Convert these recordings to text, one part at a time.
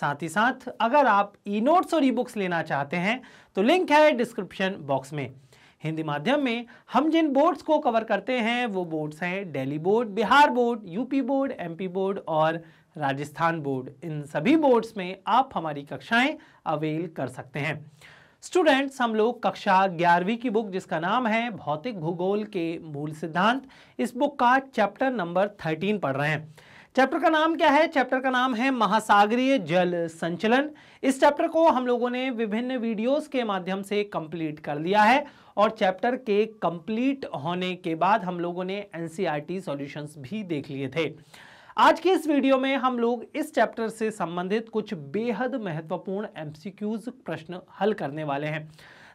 साथ ही साथ अगर आप ई नोट्स और ई बुक्स लेना चाहते हैं तो लिंक है डिस्क्रिप्शन बॉक्स में हिंदी माध्यम में हम जिन बोर्ड्स को कवर करते हैं वो बोर्ड्स हैं Delhi board Bihar board UP board MP board और राजस्थान बोर्ड इन सभी बोर्ड्स में आप हमारी कक्षाएं अवेल कर सकते हैं स्टूडेंट्स हम लोग कक्षा ग्यारहवीं की बुक जिसका नाम है भौतिक भूगोल के मूल सिद्धांत इस बुक का चैप्टर नंबर थर्टीन पढ़ रहे हैं चैप्टर का नाम क्या है चैप्टर का नाम है महासागरीय जल संचलन इस चैप्टर को हम लोगों ने विभिन्न वीडियोस के माध्यम से कंप्लीट कर लिया है और चैप्टर के कंप्लीट होने के बाद हम लोगों ने एनसीईआरटी सॉल्यूशंस e भी देख लिए थे आज के इस वीडियो में हम लोग इस चैप्टर से संबंधित कुछ बेहद महत्वपूर्ण एम प्रश्न हल करने वाले हैं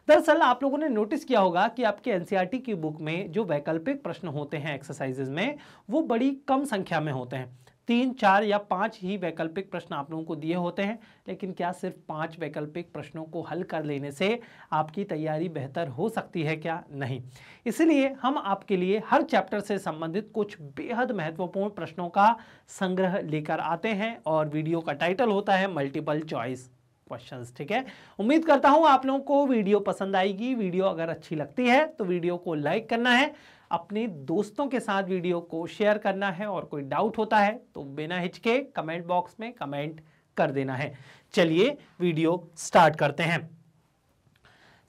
दरअसल आप लोगों ने नोटिस किया होगा कि आपके एनसीईआरटी e की बुक में जो वैकल्पिक प्रश्न होते हैं एक्सरसाइजेज में वो बड़ी कम संख्या में होते हैं तीन चार या पांच ही वैकल्पिक प्रश्न आप लोगों को दिए होते हैं लेकिन क्या सिर्फ पांच वैकल्पिक प्रश्नों को हल कर लेने से आपकी तैयारी बेहतर हो सकती है क्या नहीं इसलिए हम आपके लिए हर चैप्टर से संबंधित कुछ बेहद महत्वपूर्ण प्रश्नों का संग्रह लेकर आते हैं और वीडियो का टाइटल होता है मल्टीपल चॉइस क्वेश्चंस ठीक है उम्मीद करता हूं आप लोगों को वीडियो पसंद आएगी वीडियो अगर अच्छी लगती है तो वीडियो को लाइक करना है अपने दोस्तों के साथ वीडियो को शेयर करना है और कोई डाउट होता है तो बिना हिचके कमेंट बॉक्स में कमेंट कर देना है चलिए वीडियो स्टार्ट करते हैं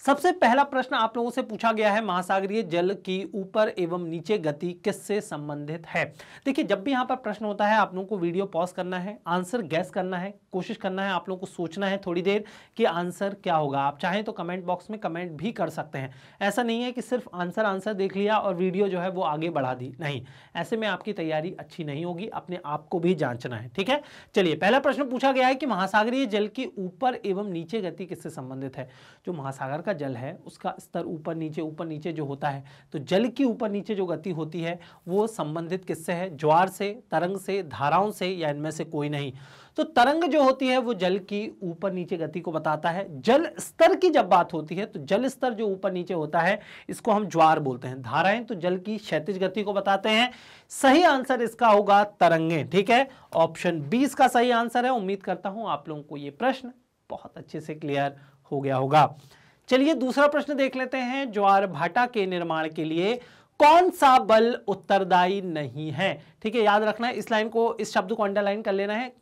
सबसे पहला प्रश्न आप लोगों से पूछा गया है महासागरीय जल की ऊपर एवं नीचे गति किससे संबंधित है देखिए जब भी यहां पर प्रश्न होता है आप लोगों को वीडियो पॉज करना है आंसर गैस करना है कोशिश करना है आप लोगों को सोचना है थोड़ी देर कि आंसर क्या होगा आप चाहें तो कमेंट बॉक्स में कमेंट भी कर सकते हैं ऐसा नहीं है कि सिर्फ आंसर आंसर देख लिया और वीडियो जो है वो आगे बढ़ा दी नहीं ऐसे में आपकी तैयारी अच्छी नहीं होगी अपने आप को भी जांचना है ठीक है चलिए पहला प्रश्न पूछा गया है कि महासागरीय जल की ऊपर एवं नीचे गति किससे संबंधित है जो महासागर का जल है उसका स्तर ऊपर नीचे ऊपर नीचे जो होता है तो जल की ऊपर नीचे जो गति होती है वो संबंधित किससे है ज्वार से तरंग से धाराओं से या इनमें से कोई नहीं तो तरंग जो होती है वो जल की ऊपर नीचे गति को बताता है जल स्तर की जब बात होती है तो जल स्तर जो ऊपर नीचे होता है इसको हम ज्वार बोलते हैं धाराएं तो जल की क्षैतिज गति को बताते हैं सही आंसर इसका होगा तरंगे ठीक है ऑप्शन बी इसका सही आंसर है उम्मीद करता हूं आप लोगों को ये प्रश्न बहुत अच्छे से क्लियर हो गया होगा चलिए दूसरा प्रश्न देख लेते हैं ज्वार भाटा के निर्माण के लिए कौन सा बल उत्तरदायी नहीं है ठीक है याद रखना है इस लाइन को इस शब्द को अंडरलाइन कर लेना है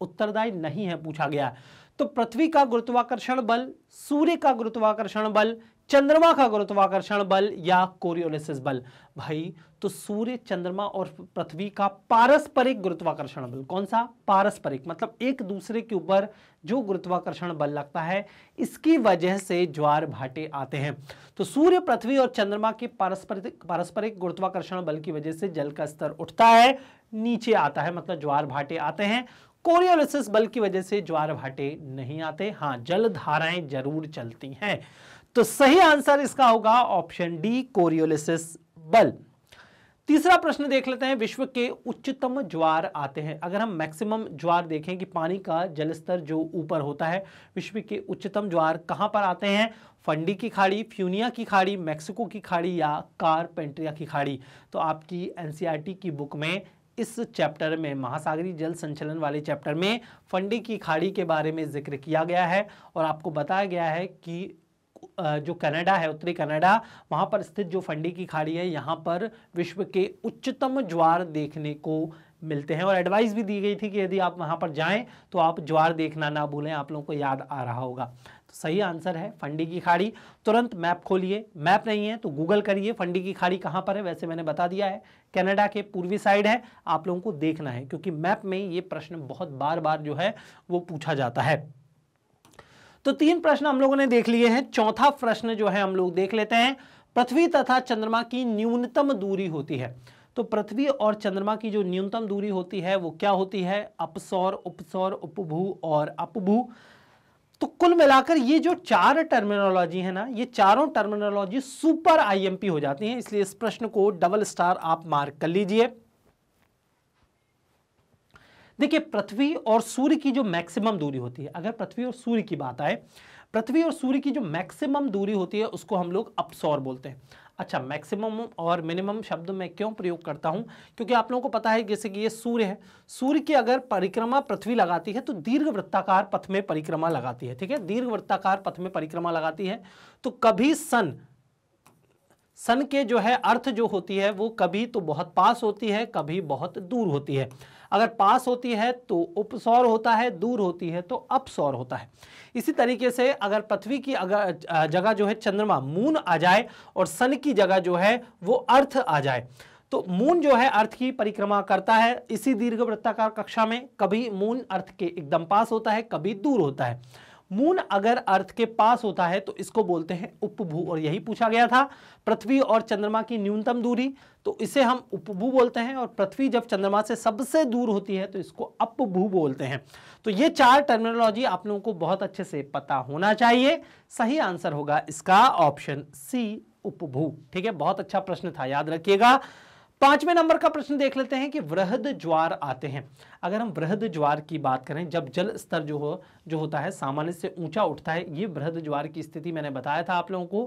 उत्तरदायी नहीं है पूछा गया तो पृथ्वी का गुरुत्वाकर्षण बल सूर्य का गुरुत्वाकर्षण बल चंद्रमा का गुरुत्वाकर्षण बल या कोरियोलिसिस बल भाई तो सूर्य चंद्रमा और पृथ्वी का पारस्परिक गुरुत्वाकर्षण बल कौन सा पारस्परिक मतलब एक दूसरे के ऊपर जो गुरुत्वाकर्षण बल लगता है इसकी वजह से ज्वार भाटे आते हैं तो सूर्य पृथ्वी और चंद्रमा के पारस्परिक पारस्परिक गुरुत्वाकर्षण बल की वजह से जल का स्तर उठता है नीचे आता है मतलब ज्वार भाटे आते हैं कोरियोलिसिस बल की वजह से ज्वार भाटे नहीं आते हाँ जल धाराएं जरूर चलती हैं तो सही आंसर इसका होगा ऑप्शन डी कोरियोलिसिस बल तीसरा प्रश्न देख लेते हैं विश्व के उच्चतम ज्वार आते हैं अगर हम मैक्सिमम ज्वार देखें कि पानी का जलस्तर जो ऊपर होता है विश्व के उच्चतम ज्वार कहां पर आते हैं फंडी की खाड़ी फ्यूनिया की खाड़ी मेक्सिको की खाड़ी या कारपेंट्रिया की खाड़ी तो आपकी एनसीआरटी की बुक में इस चैप्टर में महासागरी जल संचलन वाले चैप्टर में फंडी की खाड़ी के बारे में जिक्र किया गया है और आपको बताया गया है कि जो कनाडा है उत्तरी कनाडा वहां पर स्थित जो फंडी की खाड़ी है यहां पर विश्व के उच्चतम ज्वार देखने को मिलते हैं और एडवाइस भी दी गई थी कि यदि आप वहां पर जाएं तो आप ज्वार देखना ना भूलें आप लोगों को याद आ रहा होगा तो सही आंसर है फंडी की खाड़ी तुरंत मैप खोलिए मैप नहीं है तो गूगल करिए फंडी की खाड़ी कहाँ पर है वैसे मैंने बता दिया है कनाडा के पूर्वी साइड है आप लोगों को देखना है क्योंकि मैप में ये प्रश्न बहुत बार बार जो है वो पूछा जाता है तो तीन प्रश्न हम लोगों ने देख लिए हैं चौथा प्रश्न जो है हम लोग देख लेते हैं पृथ्वी तथा चंद्रमा की न्यूनतम दूरी होती है तो पृथ्वी और चंद्रमा की जो न्यूनतम दूरी होती है वो क्या होती है अपसौर उपसौर उपभू और अपभू तो कुल मिलाकर ये जो चार टर्मिनोलॉजी है ना ये चारों टर्मिनोलॉजी सुपर आईएमपी हो जाती हैं इसलिए इस प्रश्न को डबल स्टार आप मार्क कर लीजिए देखिए पृथ्वी और सूर्य की जो मैक्सिमम दूरी होती है अगर पृथ्वी और सूर्य की बात आए पृथ्वी और सूर्य की जो मैक्सिमम दूरी होती है उसको हम लोग अपसौर बोलते हैं अच्छा मैक्सिमम और मिनिमम शब्द मैं क्यों प्रयोग करता हूँ क्योंकि आप लोगों को पता है जैसे कि ये सूर्य है सूर्य की अगर परिक्रमा पृथ्वी लगाती है तो दीर्घ वृत्ताकार पथ में परिक्रमा लगाती है ठीक है दीर्घ वृत्ताकार पथ में परिक्रमा लगाती है तो कभी सन सन के जो है अर्थ जो होती है वो कभी तो बहुत पास होती है कभी बहुत दूर होती है अगर पास होती है तो उपसौर होता है दूर होती है तो अपसौर होता है इसी तरीके से अगर पृथ्वी की अगर जगह जो है चंद्रमा मून आ जाए और सन की जगह जो है वो अर्थ आ जाए तो मून जो है अर्थ की परिक्रमा करता है इसी दीर्घ वृत्ताकार कक्षा में कभी मून अर्थ के एकदम पास होता है कभी दूर होता है मून अगर अर्थ के पास होता है तो इसको बोलते हैं उपभू और यही पूछा गया था पृथ्वी और चंद्रमा की न्यूनतम दूरी तो इसे हम उपभू बोलते हैं और पृथ्वी जब चंद्रमा से सबसे दूर होती है तो इसको अपभू बोलते हैं तो ये चार टर्मिनोलॉजी आप लोगों को बहुत अच्छे से पता होना चाहिए सही आंसर होगा इसका ऑप्शन सी उपभू ठीक है बहुत अच्छा प्रश्न था याद रखिएगा पांचवें नंबर का प्रश्न देख लेते हैं कि वृहद ज्वार आते हैं अगर हम वृहद ज्वार की बात करें जब जल स्तर जो हो जो होता है सामान्य से ऊंचा उठता है ये वृहद ज्वार की स्थिति मैंने बताया था आप लोगों को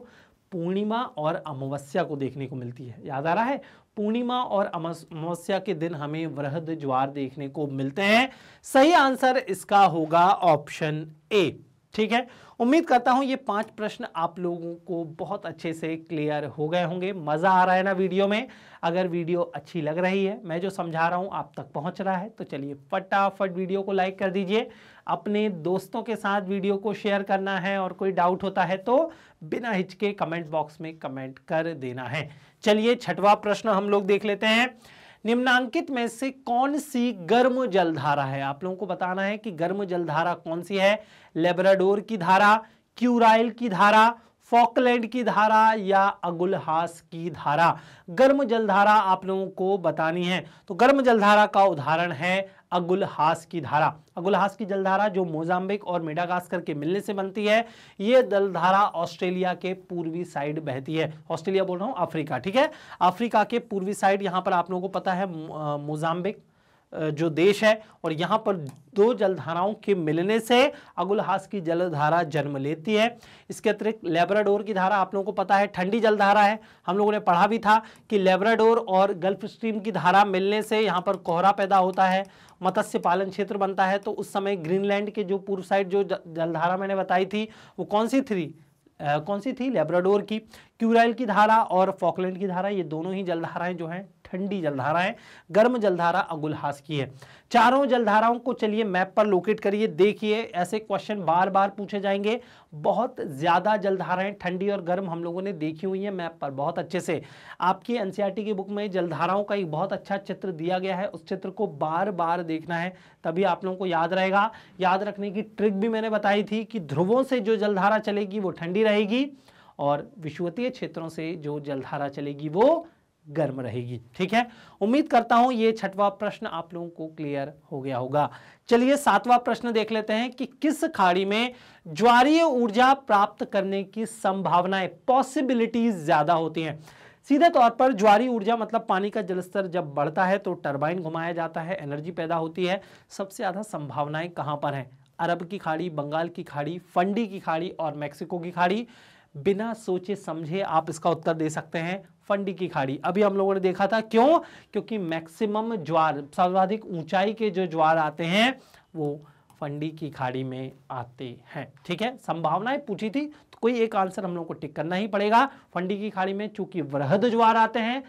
पूर्णिमा और अमावस्या को देखने को मिलती है याद आ रहा है पूर्णिमा और अमावस्या के दिन हमें वृहद ज्वार देखने को मिलते हैं सही आंसर इसका होगा ऑप्शन ए ठीक है उम्मीद करता हूं ये पांच प्रश्न आप लोगों को बहुत अच्छे से क्लियर हो गए होंगे मज़ा आ रहा है ना वीडियो में अगर वीडियो अच्छी लग रही है मैं जो समझा रहा हूं आप तक पहुंच रहा है तो चलिए फटाफट वीडियो को लाइक कर दीजिए अपने दोस्तों के साथ वीडियो को शेयर करना है और कोई डाउट होता है तो बिना हिचके कमेंट बॉक्स में कमेंट कर देना है चलिए छठवा प्रश्न हम लोग देख लेते हैं निम्नांकित में से कौन सी गर्म जलधारा है आप लोगों को बताना है कि गर्म जलधारा कौन सी है लेबराडोर की धारा क्यूराइल की धारा फॉकलैंड की धारा या अगुलहास की धारा गर्म जलधारा आप लोगों को बतानी है तो गर्म जलधारा का उदाहरण है अगुलहास की धारा अगुलहास की जलधारा जो मोजाम्बिक और मेडागास्कर के मिलने से बनती है ये जलधारा ऑस्ट्रेलिया के पूर्वी साइड बहती है ऑस्ट्रेलिया बोल रहा हूँ अफ्रीका ठीक है अफ्रीका के पूर्वी साइड यहाँ पर आप लोगों को पता है मोजाम्बिक जो देश है और यहाँ पर दो जलधाराओं के मिलने से अगुलहास की जलधारा जन्म लेती है इसके अतिरिक्त लेबराडोर की धारा आप लोगों को पता है ठंडी जलधारा है हम लोगों ने पढ़ा भी था कि लेबराडोर और गल्फ स्ट्रीम की धारा मिलने से यहाँ पर कोहरा पैदा होता है मत्स्य पालन क्षेत्र बनता है तो उस समय ग्रीनलैंड के जो पूर्व साइड जो जलधारा मैंने बताई थी वो कौन सी थी आ, कौन सी थी लेब्राडोर की क्यूराइल की धारा और फॉकलैंड की धारा ये दोनों ही जलधाराएं जो हैं ठंडी जलधाराएं गर्म जलधारा अगुलहास की है चारों जलधाराओं को चलिए मैप पर लोकेट करिए देखिए ऐसे क्वेश्चन बार बार पूछे जाएंगे बहुत ज़्यादा जलधाराएं ठंडी और गर्म हम लोगों ने देखी हुई है मैप पर बहुत अच्छे से आपकी एन e की बुक में जलधाराओं का एक बहुत अच्छा चित्र दिया गया है उस चित्र को बार बार देखना है तभी आप लोगों को याद रहेगा याद रखने की ट्रिक भी मैंने बताई थी कि ध्रुवों से जो जलधारा चलेगी वो ठंडी रहेगी और विश्वतीय क्षेत्रों से जो जलधारा चलेगी वो गर्म रहेगी ठीक है उम्मीद करता हूं ये छठवा प्रश्न आप लोगों को क्लियर हो गया होगा चलिए सातवां प्रश्न देख लेते हैं कि किस खाड़ी में ज्वारीय ऊर्जा प्राप्त करने की संभावनाएं पॉसिबिलिटीज ज्यादा होती हैं सीधे तौर पर ज्वारी ऊर्जा मतलब पानी का जलस्तर जब बढ़ता है तो टर्बाइन घुमाया जाता है एनर्जी पैदा होती है सबसे ज़्यादा संभावनाएं कहां पर हैं अरब की खाड़ी बंगाल की खाड़ी फंडी की खाड़ी और मैक्सिको की खाड़ी बिना सोचे समझे आप इसका उत्तर दे सकते हैं फंडी की खाड़ी अभी हम लोगों ने देखा था क्यों क्योंकि मैक्सिमम ज्वार सर्वाधिक ऊंचाई के जो ज्वार आते हैं वो फंडी की खाड़ी में आते हैं ठीक है संभावनाएं पूछी थी तो कोई एक आंसर हम लोग को टिक करना ही पड़ेगा फंडी की खाड़ी में चूंकि वृहद ज्वार आते हैं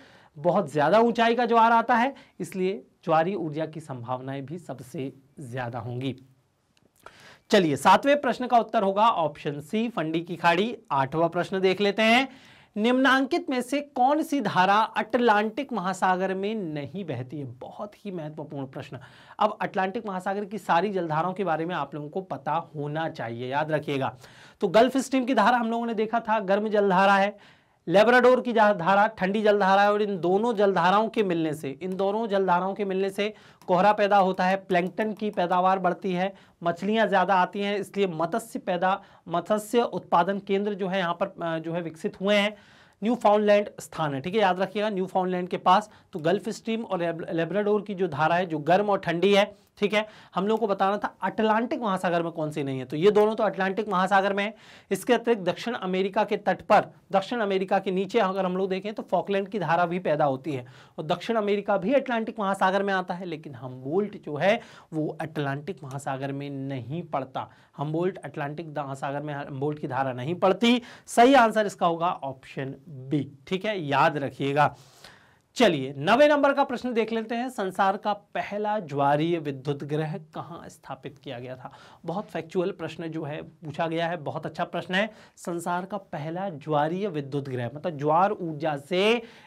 बहुत ज़्यादा ऊंचाई का ज्वार आता है इसलिए ज्वारी ऊर्जा की संभावनाएं भी सबसे ज़्यादा होंगी चलिए सातवें प्रश्न का उत्तर होगा ऑप्शन सी फंडी की खाड़ी आठवां प्रश्न देख लेते हैं निम्नांकित में से कौन सी धारा अटलांटिक महासागर में नहीं बहती है बहुत ही महत्वपूर्ण प्रश्न अब अटलांटिक महासागर की सारी जलधाराओं के बारे में आप लोगों को पता होना चाहिए याद रखिएगा तो गल्फ स्ट्रीम की धारा हम लोगों ने देखा था गर्म जलधारा है लेबराडोर की धारा ठंडी जलधारा है और इन दोनों जलधाराओं के मिलने से इन दोनों जलधाराओं के मिलने से कोहरा पैदा होता है प्लैंकटन की पैदावार बढ़ती है मछलियां ज़्यादा आती हैं इसलिए मत्स्य पैदा मत्स्य उत्पादन केंद्र जो है यहाँ पर जो है विकसित हुए हैं न्यू फाउंडलैंड स्थान है ठीक है याद रखिएगा न्यू फाउंडलैंड के पास तो गल्फ स्ट्रीम और लेबराडोर की जो धारा है जो गर्म और ठंडी है ठीक है हम लोगों को बताना था अटलांटिक महासागर में कौन सी नहीं है तो ये दोनों तो अटलांटिक महासागर में है इसके अतिरिक्त दक्षिण अमेरिका के तट पर दक्षिण अमेरिका के नीचे अगर हम लोग देखें तो फॉकलैंड की धारा भी पैदा होती है और दक्षिण अमेरिका भी अटलांटिक महासागर में आता है लेकिन हम्बोल्ट जो है वो अटलांटिक महासागर में नहीं पड़ता हम्बोल्ट अटलांटिक महासागर में हम्बोल्ट की धारा नहीं पड़ती सही आंसर इसका होगा ऑप्शन बी ठीक है याद रखिएगा चलिए नवे नंबर का प्रश्न देख लेते हैं संसार का पहला ज्वारीय विद्युत ग्रह कहाँ स्थापित किया गया था बहुत फैक्चुअल प्रश्न जो है पूछा गया है बहुत अच्छा प्रश्न है संसार का पहला ज्वारीय विद्युत ग्रह मतलब ज्वार ऊर्जा से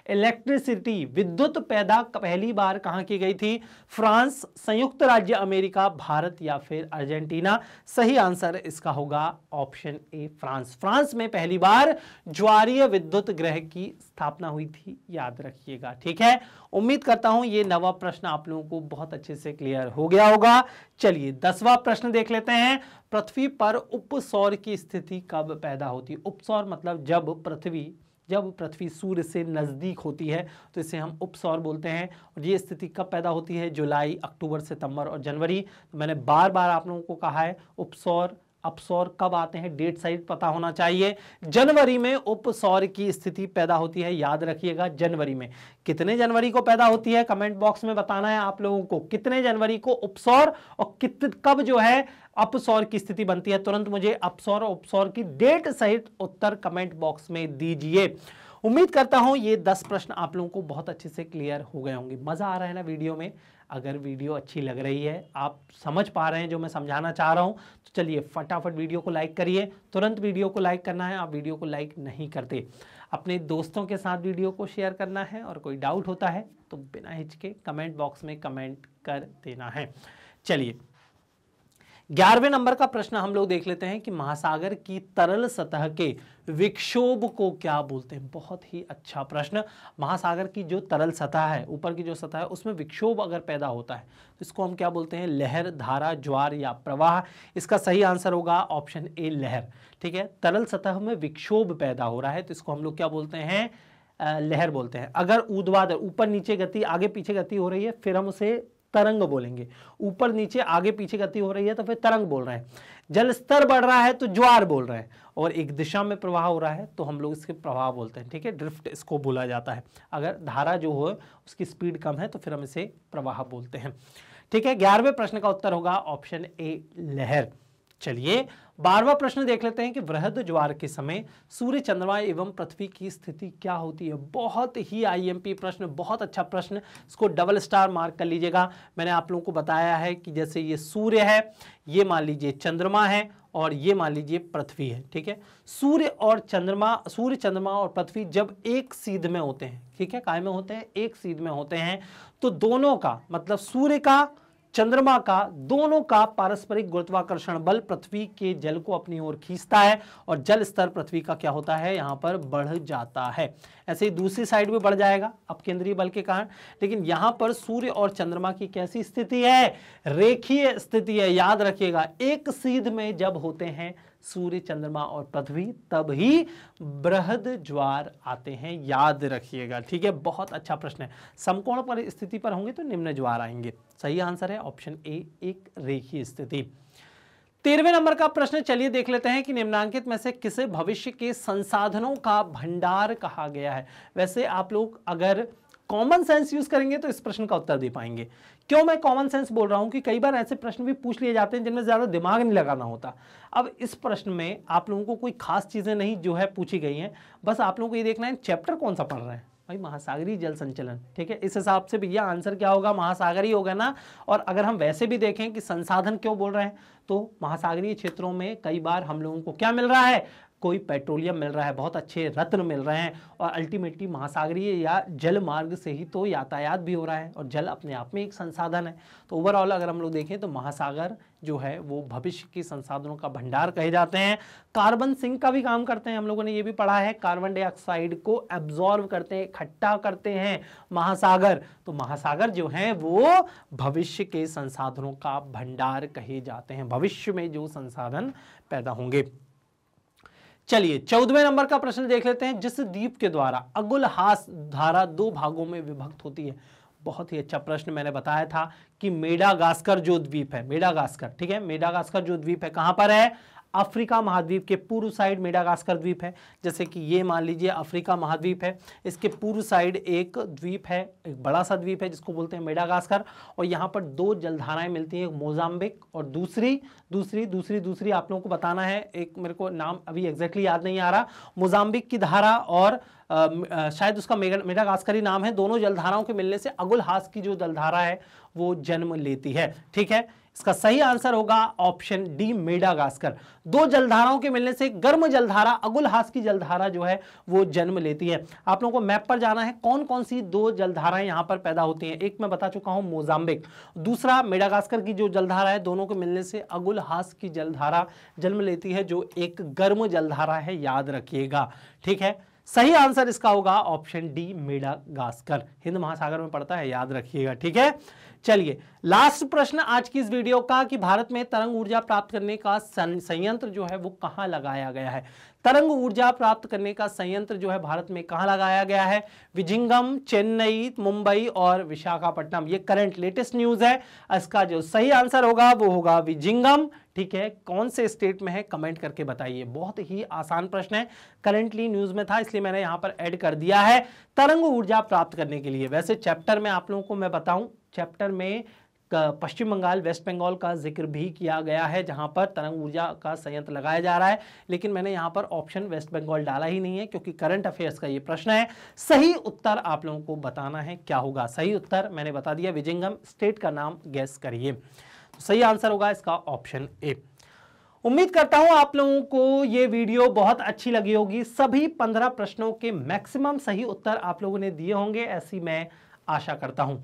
इलेक्ट्रिसिटी विद्युत पैदा पहली बार कहाँ की गई थी फ्रांस संयुक्त राज्य अमेरिका भारत या फिर अर्जेंटीना सही आंसर इसका होगा ऑप्शन ए फ्रांस फ्रांस में पहली बार ज्वारीय विद्युत ग्रह की स्थापना हुई थी याद रखिएगा ठीक है उम्मीद करता हूं ये नवा प्रश्न आप लोगों को बहुत अच्छे से क्लियर हो गया होगा चलिए दसवा प्रश्न देख लेते हैं पृथ्वी पर उपसौर की स्थिति कब पैदा होती है उपसौर मतलब जब पृथ्वी जब पृथ्वी सूर्य से नज़दीक होती है तो इसे हम उपसौर बोलते हैं और ये स्थिति कब पैदा होती है जुलाई अक्टूबर सितंबर और जनवरी तो मैंने बार बार आप लोगों को कहा है उपसौर अपसौर कब आते हैं डेट साइज पता होना चाहिए जनवरी में उपसौर की स्थिति पैदा होती है याद रखिएगा जनवरी में कितने जनवरी को पैदा होती है कमेंट बॉक्स में बताना है आप लोगों को कितने जनवरी को उपसौर और कित कब जो है अपसौर की स्थिति बनती है तुरंत मुझे अपसौर और उपसौर की डेट सहित उत्तर कमेंट बॉक्स में दीजिए उम्मीद करता हूँ ये दस प्रश्न आप लोगों को बहुत अच्छे से क्लियर हो गए होंगे मज़ा आ रहा है ना वीडियो में अगर वीडियो अच्छी लग रही है आप समझ पा रहे हैं जो मैं समझाना चाह रहा हूँ तो चलिए फटाफट वीडियो को लाइक करिए तुरंत वीडियो को लाइक करना है आप वीडियो को लाइक नहीं करते अपने दोस्तों के साथ वीडियो को शेयर करना है और कोई डाउट होता है तो बिना हिचके कमेंट बॉक्स में कमेंट कर देना है चलिए ग्यारहवें नंबर का प्रश्न हम लोग देख लेते हैं कि महासागर की तरल सतह के विक्षोभ को क्या बोलते हैं बहुत ही अच्छा प्रश्न महासागर की जो तरल सतह है ऊपर की जो सतह है उसमें विक्षोभ अगर पैदा होता है तो इसको हम क्या बोलते हैं लहर धारा ज्वार या प्रवाह इसका सही आंसर होगा ऑप्शन ए लहर ठीक है तरल सतह में विक्षोभ पैदा हो रहा है तो इसको हम लोग क्या बोलते हैं लहर बोलते हैं अगर ऊर्ध्वाधर ऊपर नीचे गति आगे पीछे गति हो रही है फिर हम उसे तरंग बोलेंगे ऊपर नीचे आगे पीछे गति हो रही है तो फिर तरंग बोल रहे हैं जल स्तर बढ़ रहा है तो ज्वार बोल रहे हैं और एक दिशा में प्रवाह हो रहा है तो हम लोग इसके प्रवाह बोलते हैं ठीक है ड्रिफ्ट इसको बोला जाता है अगर धारा जो हो उसकी स्पीड कम है तो फिर हम इसे प्रवाह बोलते हैं ठीक है ग्यारहवें प्रश्न का उत्तर होगा ऑप्शन ए लहर चलिए बारवा प्रश्न देख लेते हैं कि वृहद ज्वार के समय सूर्य चंद्रमा एवं पृथ्वी की स्थिति क्या होती है बहुत ही आईएमपी प्रश्न बहुत अच्छा प्रश्न इसको डबल स्टार मार्क कर लीजिएगा मैंने आप लोगों को बताया है कि जैसे ये सूर्य है ये मान लीजिए चंद्रमा है और ये मान लीजिए पृथ्वी है ठीक है सूर्य और चंद्रमा सूर्य चंद्रमा और पृथ्वी जब एक सीध में होते हैं ठीक है काय में होते हैं एक सीध में होते हैं तो दोनों का मतलब सूर्य का चंद्रमा का दोनों का पारस्परिक गुरुत्वाकर्षण बल पृथ्वी के जल को अपनी ओर खींचता है और जल स्तर पृथ्वी का क्या होता है यहां पर बढ़ जाता है ऐसे ही दूसरी साइड भी बढ़ जाएगा अब केंद्रीय बल के कारण लेकिन यहां पर सूर्य और चंद्रमा की कैसी स्थिति है रेखीय स्थिति है याद रखिएगा एक सीध में जब होते हैं सूर्य चंद्रमा और पृथ्वी तब ही बृहद ज्वार आते हैं याद रखिएगा ठीक है बहुत अच्छा प्रश्न है समकोण पर स्थिति पर होंगे तो निम्न ज्वार आएंगे सही आंसर है ऑप्शन ए एक रेखी स्थिति तेरहवें नंबर का प्रश्न चलिए देख लेते हैं कि निम्नांकित में से किसे भविष्य के संसाधनों का भंडार कहा गया है वैसे आप लोग अगर कॉमन सेंस यूज करेंगे तो इस प्रश्न का उत्तर दे पाएंगे क्यों मैं कॉमन सेंस बोल रहा हूँ कि कई बार ऐसे प्रश्न भी पूछ लिए जाते हैं जिनमें ज़्यादा दिमाग नहीं लगाना होता अब इस प्रश्न में आप लोगों को कोई खास चीज़ें नहीं जो है पूछी गई हैं बस आप लोगों को ये देखना है चैप्टर कौन सा पढ़ रहे हैं भाई महासागरी जल संचलन ठीक है इस हिसाब से भैया आंसर क्या होगा महासागरी होगा ना और अगर हम वैसे भी देखें कि संसाधन क्यों बोल रहे हैं तो महासागरीय क्षेत्रों में कई बार हम लोगों को क्या मिल रहा है कोई पेट्रोलियम मिल रहा है बहुत अच्छे रत्न मिल रहे हैं और अल्टीमेटली महासागरीय या जल मार्ग से ही तो यातायात भी हो रहा है और जल अपने आप में एक संसाधन है तो ओवरऑल अगर हम लोग देखें तो महासागर जो है वो भविष्य के संसाधनों का भंडार कहे जाते हैं कार्बन सिंक का भी काम करते हैं हम लोगों ने ये भी पढ़ा है कार्बन डाइऑक्साइड को एब्जॉर्व करते हैं इकट्ठा करते हैं महासागर तो महासागर जो है वो भविष्य के संसाधनों का भंडार कहे जाते हैं भविष्य में जो संसाधन पैदा होंगे चलिए चौदवें नंबर का प्रश्न देख लेते हैं जिस द्वीप के द्वारा अगुलहास धारा दो भागों में विभक्त होती है बहुत ही अच्छा प्रश्न मैंने बताया था कि मेडागास्कर जो द्वीप है मेडागास्कर ठीक है मेडागास्कर जो द्वीप है कहां पर है अफ्रीका महाद्वीप के पूर्व साइड मेडागास्कर द्वीप है जैसे कि ये मान लीजिए अफ्रीका महाद्वीप है इसके पूर्व साइड एक द्वीप है एक बड़ा सा द्वीप है जिसको बोलते हैं मेडागास्कर और यहाँ पर दो जलधाराएं मिलती हैं मोजाम्बिक और दूसरी दूसरी दूसरी दूसरी आप लोगों को बताना है एक मेरे को नाम अभी एग्जैक्टली याद नहीं आ रहा मोजाम्बिक की धारा और आ, शायद उसका मेडागास्कर ही नाम है दोनों जलधाराओं के मिलने से अगुल हास की जो जलधारा है वो जन्म लेती है ठीक है इसका सही आंसर होगा ऑप्शन डी मेडागास्कर दो जलधाराओं के मिलने से गर्म जलधारा अगुलहास की जलधारा जो है वो जन्म लेती है आप लोगों को मैप पर जाना है कौन कौन सी दो जलधाराएं यहां पर पैदा होती हैं एक मैं बता चुका हूं मोजाम्बिक दूसरा मेडागास्कर की जो जलधारा है दोनों के मिलने से अगुलहास की जलधारा जन्म लेती है जो एक गर्म जलधारा है याद रखिएगा ठीक है सही आंसर इसका होगा ऑप्शन डी मेडागास्कर हिंद महासागर में पड़ता है याद रखिएगा ठीक है चलिए लास्ट प्रश्न आज की इस वीडियो का कि भारत में तरंग ऊर्जा प्राप्त करने का संयंत्र जो है वो कहां लगाया गया है तरंग ऊर्जा प्राप्त करने का संयंत्र जो है भारत में कहाँ लगाया गया है विजिंगम चेन्नई मुंबई और विशाखापट्टनम ये करंट लेटेस्ट न्यूज है इसका जो सही आंसर होगा वो होगा विजिंगम ठीक है कौन से स्टेट में है कमेंट करके बताइए बहुत ही आसान प्रश्न है करंटली न्यूज में था इसलिए मैंने यहाँ पर ऐड कर दिया है तरंग ऊर्जा प्राप्त करने के लिए वैसे चैप्टर में आप लोगों को मैं बताऊं चैप्टर में पश्चिम बंगाल वेस्ट बंगाल का जिक्र भी किया गया है जहां पर तरंग ऊर्जा का संयंत्र लगाया जा रहा है लेकिन मैंने यहां पर ऑप्शन वेस्ट बंगाल डाला ही नहीं है क्योंकि करंट अफेयर्स का ये प्रश्न है सही उत्तर आप लोगों को बताना है क्या होगा सही उत्तर मैंने बता दिया विजिंगम स्टेट का नाम गैस करिए तो सही आंसर होगा इसका ऑप्शन ए उम्मीद करता हूं आप लोगों को ये वीडियो बहुत अच्छी लगी होगी सभी पंद्रह प्रश्नों के मैक्सिमम सही उत्तर आप लोगों ने दिए होंगे ऐसी मैं आशा करता हूं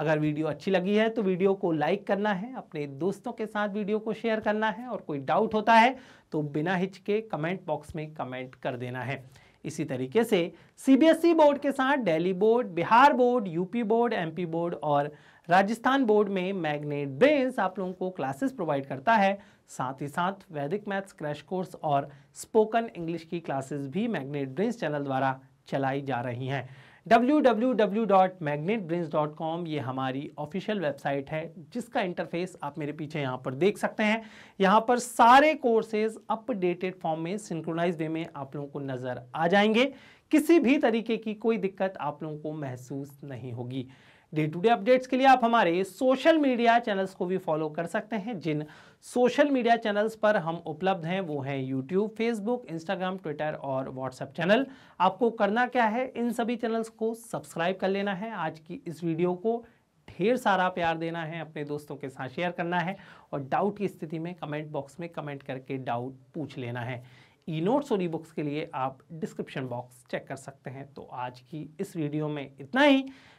अगर वीडियो अच्छी लगी है तो वीडियो को लाइक करना है अपने दोस्तों के साथ वीडियो को शेयर करना है और कोई डाउट होता है तो बिना हिचके कमेंट बॉक्स में कमेंट कर देना है इसी तरीके से सीबीएसई e बोर्ड के साथ Delhi board Bihar board UP board MP board और राजस्थान बोर्ड में मैग्नेट ब्रेन्स आप लोगों को क्लासेस प्रोवाइड करता है साथ ही साथ वैदिक मैथ्स क्रैश कोर्स और स्पोकन इंग्लिश की क्लासेस भी मैग्नेट ब्रेन्स चैनल द्वारा चलाई जा रही हैं www.magnetbrains.com ये हमारी ऑफिशियल वेबसाइट है जिसका इंटरफेस आप मेरे पीछे यहाँ पर देख सकते हैं यहाँ पर सारे कोर्सेज अपडेटेड फॉर्म में सिंक्रोनाइज वे में आप लोगों को नज़र आ जाएंगे किसी भी तरीके की कोई दिक्कत आप लोगों को महसूस नहीं होगी डे टू डे अपडेट्स के लिए आप हमारे सोशल मीडिया चैनल्स को भी फॉलो कर सकते हैं जिन सोशल मीडिया चैनल्स पर हम उपलब्ध हैं वो हैं यूट्यूब फेसबुक इंस्टाग्राम ट्विटर और व्हाट्सएप चैनल आपको करना क्या है इन सभी चैनल्स को सब्सक्राइब कर लेना है आज की इस वीडियो को ढेर सारा प्यार देना है अपने दोस्तों के साथ शेयर करना है और डाउट की स्थिति में कमेंट बॉक्स में कमेंट करके डाउट पूछ लेना है ई नोट्स और ई बुक्स के लिए आप डिस्क्रिप्शन बॉक्स चेक कर सकते हैं तो आज की इस वीडियो में इतना ही